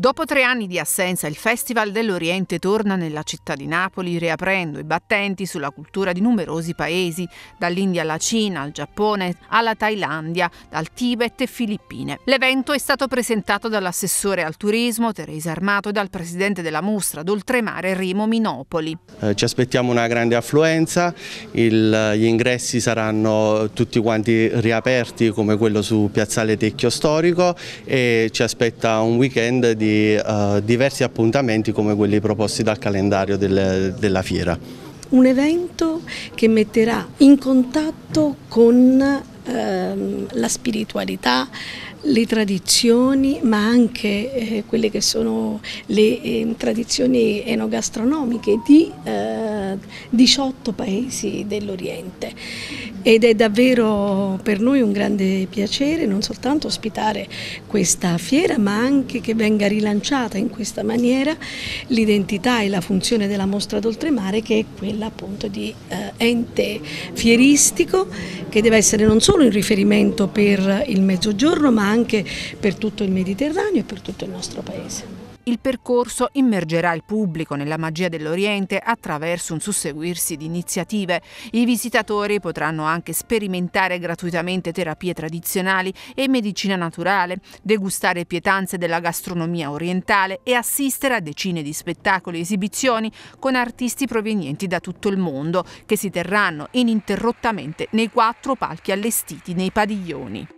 Dopo tre anni di assenza, il Festival dell'Oriente torna nella città di Napoli, riaprendo i battenti sulla cultura di numerosi paesi, dall'India alla Cina, al Giappone, alla Thailandia, dal Tibet e Filippine. L'evento è stato presentato dall'assessore al turismo Teresa Armato e dal presidente della Mostra d'Oltremare Rimo Minopoli. Eh, ci aspettiamo una grande affluenza, il, gli ingressi saranno tutti quanti riaperti come quello su Piazzale Tecchio Storico e ci aspetta un weekend di di eh, diversi appuntamenti come quelli proposti dal calendario del, della fiera. Un evento che metterà in contatto con ehm, la spiritualità, le tradizioni, ma anche eh, quelle che sono le eh, tradizioni enogastronomiche di eh, 18 paesi dell'Oriente ed è davvero per noi un grande piacere non soltanto ospitare questa fiera ma anche che venga rilanciata in questa maniera l'identità e la funzione della mostra d'oltremare che è quella appunto di eh, ente fieristico che deve essere non solo in riferimento per il mezzogiorno ma anche per tutto il Mediterraneo e per tutto il nostro paese. Il percorso immergerà il pubblico nella magia dell'Oriente attraverso un susseguirsi di iniziative. I visitatori potranno anche sperimentare gratuitamente terapie tradizionali e medicina naturale, degustare pietanze della gastronomia orientale e assistere a decine di spettacoli e esibizioni con artisti provenienti da tutto il mondo che si terranno ininterrottamente nei quattro palchi allestiti nei padiglioni.